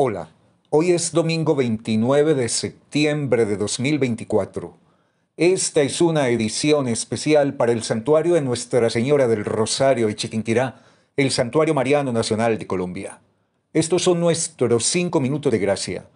Hola, hoy es domingo 29 de septiembre de 2024. Esta es una edición especial para el santuario de Nuestra Señora del Rosario y Chiquinquirá, el Santuario Mariano Nacional de Colombia. Estos son nuestros cinco minutos de gracia.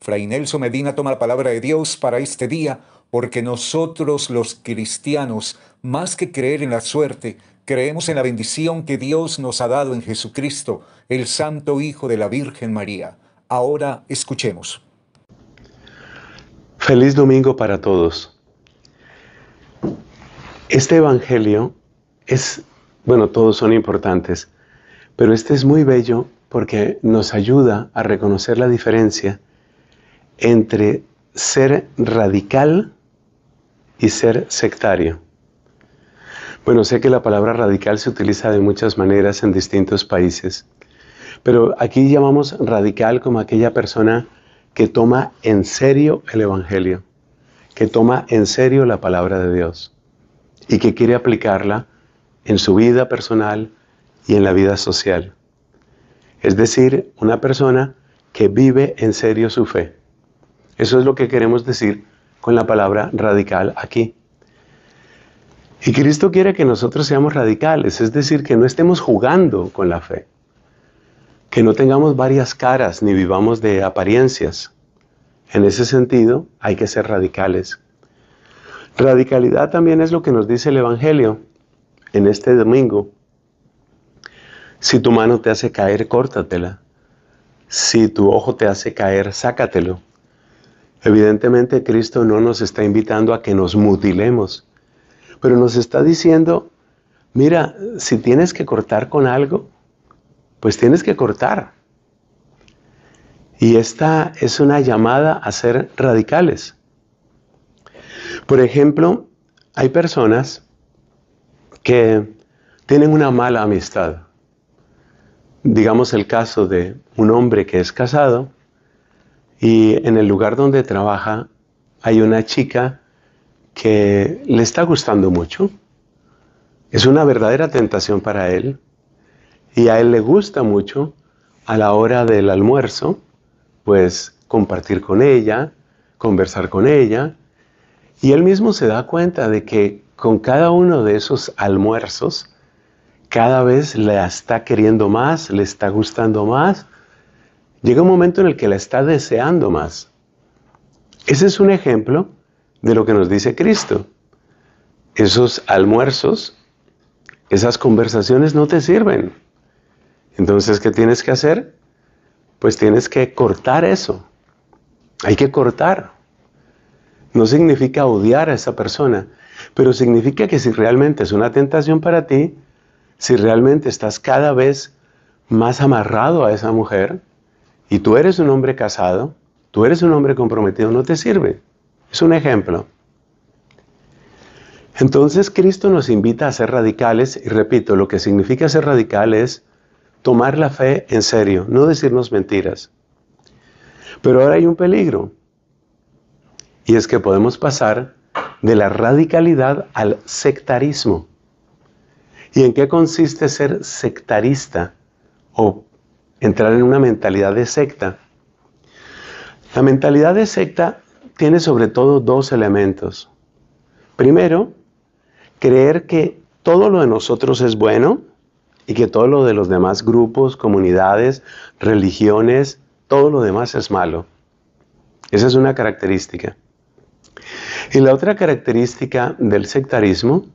Fray Nelson Medina toma la palabra de Dios para este día porque nosotros los cristianos, más que creer en la suerte, creemos en la bendición que Dios nos ha dado en Jesucristo, el Santo Hijo de la Virgen María Ahora escuchemos. Feliz domingo para todos. Este Evangelio es, bueno, todos son importantes, pero este es muy bello porque nos ayuda a reconocer la diferencia entre ser radical y ser sectario. Bueno, sé que la palabra radical se utiliza de muchas maneras en distintos países, pero aquí llamamos radical como aquella persona que toma en serio el Evangelio, que toma en serio la palabra de Dios y que quiere aplicarla en su vida personal y en la vida social. Es decir, una persona que vive en serio su fe. Eso es lo que queremos decir con la palabra radical aquí. Y Cristo quiere que nosotros seamos radicales, es decir, que no estemos jugando con la fe, que no tengamos varias caras ni vivamos de apariencias. En ese sentido, hay que ser radicales. Radicalidad también es lo que nos dice el Evangelio en este domingo. Si tu mano te hace caer, córtatela. Si tu ojo te hace caer, sácatelo. Evidentemente Cristo no nos está invitando a que nos mutilemos, pero nos está diciendo, mira, si tienes que cortar con algo, pues tienes que cortar. Y esta es una llamada a ser radicales. Por ejemplo, hay personas que tienen una mala amistad. Digamos el caso de un hombre que es casado y en el lugar donde trabaja hay una chica que le está gustando mucho. Es una verdadera tentación para él y a él le gusta mucho a la hora del almuerzo, pues compartir con ella, conversar con ella, y él mismo se da cuenta de que con cada uno de esos almuerzos, cada vez la está queriendo más, le está gustando más, llega un momento en el que la está deseando más. Ese es un ejemplo de lo que nos dice Cristo. Esos almuerzos, esas conversaciones no te sirven. Entonces, ¿qué tienes que hacer? Pues tienes que cortar eso. Hay que cortar. No significa odiar a esa persona, pero significa que si realmente es una tentación para ti, si realmente estás cada vez más amarrado a esa mujer y tú eres un hombre casado, tú eres un hombre comprometido, no te sirve. Es un ejemplo. Entonces Cristo nos invita a ser radicales y repito, lo que significa ser radical es tomar la fe en serio, no decirnos mentiras. Pero ahora hay un peligro, y es que podemos pasar de la radicalidad al sectarismo. ¿Y en qué consiste ser sectarista o entrar en una mentalidad de secta? La mentalidad de secta tiene sobre todo dos elementos. Primero, creer que todo lo de nosotros es bueno y que todo lo de los demás grupos, comunidades, religiones, todo lo demás es malo. Esa es una característica. Y la otra característica del sectarismo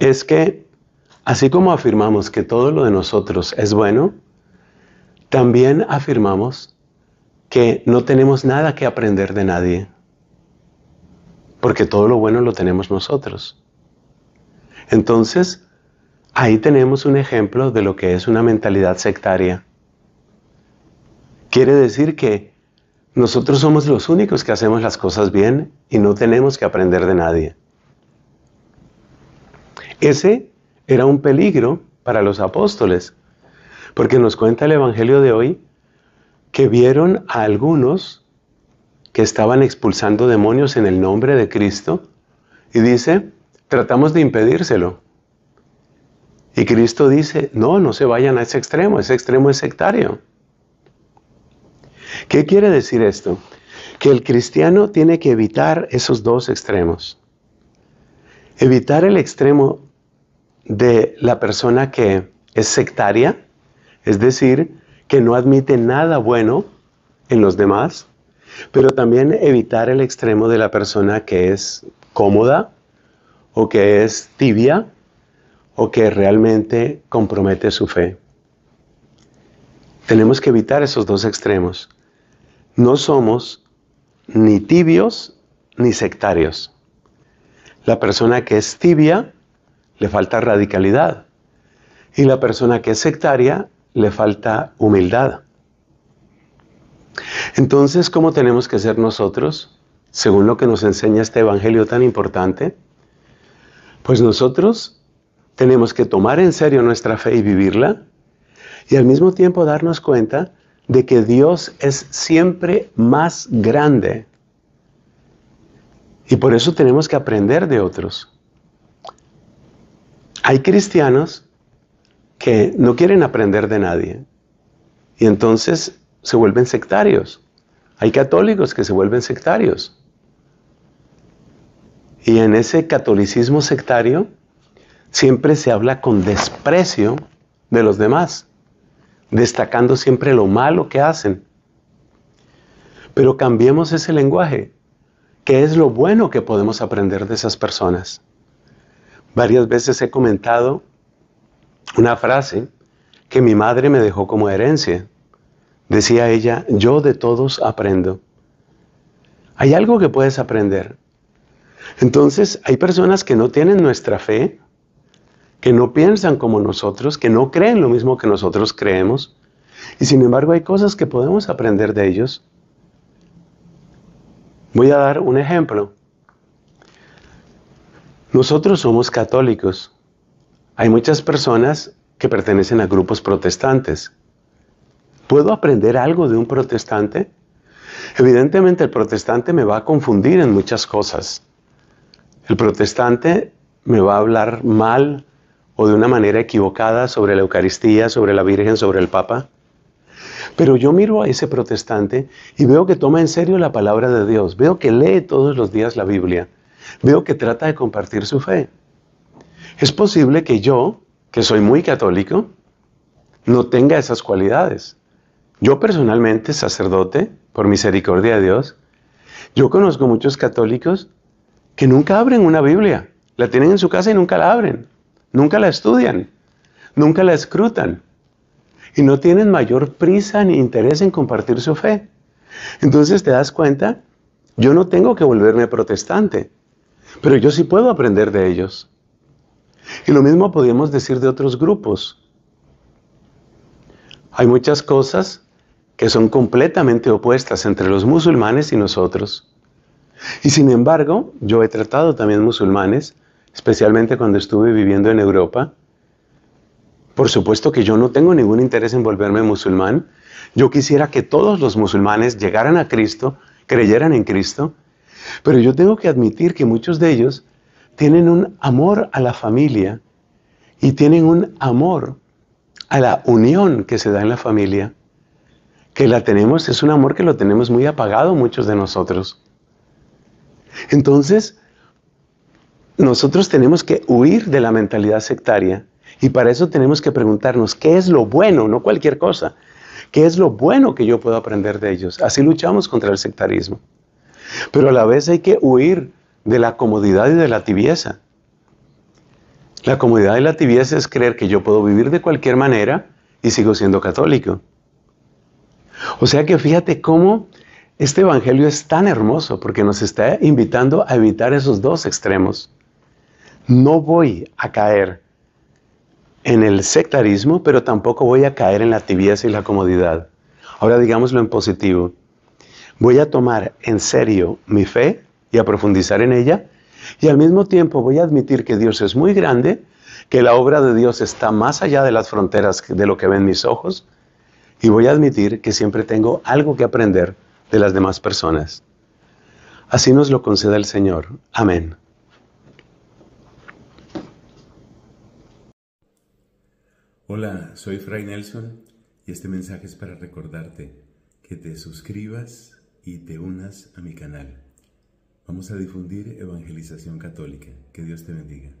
es que, así como afirmamos que todo lo de nosotros es bueno, también afirmamos que no tenemos nada que aprender de nadie, porque todo lo bueno lo tenemos nosotros. Entonces, Ahí tenemos un ejemplo de lo que es una mentalidad sectaria. Quiere decir que nosotros somos los únicos que hacemos las cosas bien y no tenemos que aprender de nadie. Ese era un peligro para los apóstoles, porque nos cuenta el Evangelio de hoy que vieron a algunos que estaban expulsando demonios en el nombre de Cristo y dice, tratamos de impedírselo, y Cristo dice, no, no se vayan a ese extremo, ese extremo es sectario. ¿Qué quiere decir esto? Que el cristiano tiene que evitar esos dos extremos. Evitar el extremo de la persona que es sectaria, es decir, que no admite nada bueno en los demás, pero también evitar el extremo de la persona que es cómoda o que es tibia o que realmente compromete su fe. Tenemos que evitar esos dos extremos. No somos ni tibios ni sectarios. La persona que es tibia le falta radicalidad y la persona que es sectaria le falta humildad. Entonces, ¿cómo tenemos que ser nosotros? Según lo que nos enseña este Evangelio tan importante, pues nosotros tenemos que tomar en serio nuestra fe y vivirla y al mismo tiempo darnos cuenta de que Dios es siempre más grande. Y por eso tenemos que aprender de otros. Hay cristianos que no quieren aprender de nadie y entonces se vuelven sectarios. Hay católicos que se vuelven sectarios. Y en ese catolicismo sectario siempre se habla con desprecio de los demás, destacando siempre lo malo que hacen. Pero cambiemos ese lenguaje. ¿Qué es lo bueno que podemos aprender de esas personas? Varias veces he comentado una frase que mi madre me dejó como herencia. Decía ella, yo de todos aprendo. Hay algo que puedes aprender. Entonces, hay personas que no tienen nuestra fe, que no piensan como nosotros, que no creen lo mismo que nosotros creemos, y sin embargo hay cosas que podemos aprender de ellos. Voy a dar un ejemplo. Nosotros somos católicos. Hay muchas personas que pertenecen a grupos protestantes. ¿Puedo aprender algo de un protestante? Evidentemente el protestante me va a confundir en muchas cosas. El protestante me va a hablar mal o de una manera equivocada sobre la Eucaristía, sobre la Virgen, sobre el Papa. Pero yo miro a ese protestante y veo que toma en serio la palabra de Dios, veo que lee todos los días la Biblia, veo que trata de compartir su fe. Es posible que yo, que soy muy católico, no tenga esas cualidades. Yo personalmente, sacerdote, por misericordia de Dios, yo conozco muchos católicos que nunca abren una Biblia, la tienen en su casa y nunca la abren. Nunca la estudian, nunca la escrutan y no tienen mayor prisa ni interés en compartir su fe. Entonces te das cuenta, yo no tengo que volverme protestante, pero yo sí puedo aprender de ellos. Y lo mismo podemos decir de otros grupos. Hay muchas cosas que son completamente opuestas entre los musulmanes y nosotros. Y sin embargo, yo he tratado también musulmanes especialmente cuando estuve viviendo en Europa. Por supuesto que yo no tengo ningún interés en volverme musulmán. Yo quisiera que todos los musulmanes llegaran a Cristo, creyeran en Cristo, pero yo tengo que admitir que muchos de ellos tienen un amor a la familia y tienen un amor a la unión que se da en la familia, que la tenemos, es un amor que lo tenemos muy apagado muchos de nosotros. Entonces, nosotros tenemos que huir de la mentalidad sectaria y para eso tenemos que preguntarnos qué es lo bueno, no cualquier cosa, qué es lo bueno que yo puedo aprender de ellos. Así luchamos contra el sectarismo. Pero a la vez hay que huir de la comodidad y de la tibieza. La comodidad y la tibieza es creer que yo puedo vivir de cualquier manera y sigo siendo católico. O sea que fíjate cómo este Evangelio es tan hermoso porque nos está invitando a evitar esos dos extremos. No voy a caer en el sectarismo, pero tampoco voy a caer en la tibieza y la comodidad. Ahora digámoslo en positivo. Voy a tomar en serio mi fe y a profundizar en ella, y al mismo tiempo voy a admitir que Dios es muy grande, que la obra de Dios está más allá de las fronteras de lo que ven mis ojos, y voy a admitir que siempre tengo algo que aprender de las demás personas. Así nos lo conceda el Señor. Amén. Hola, soy Fray Nelson y este mensaje es para recordarte que te suscribas y te unas a mi canal. Vamos a difundir evangelización católica. Que Dios te bendiga.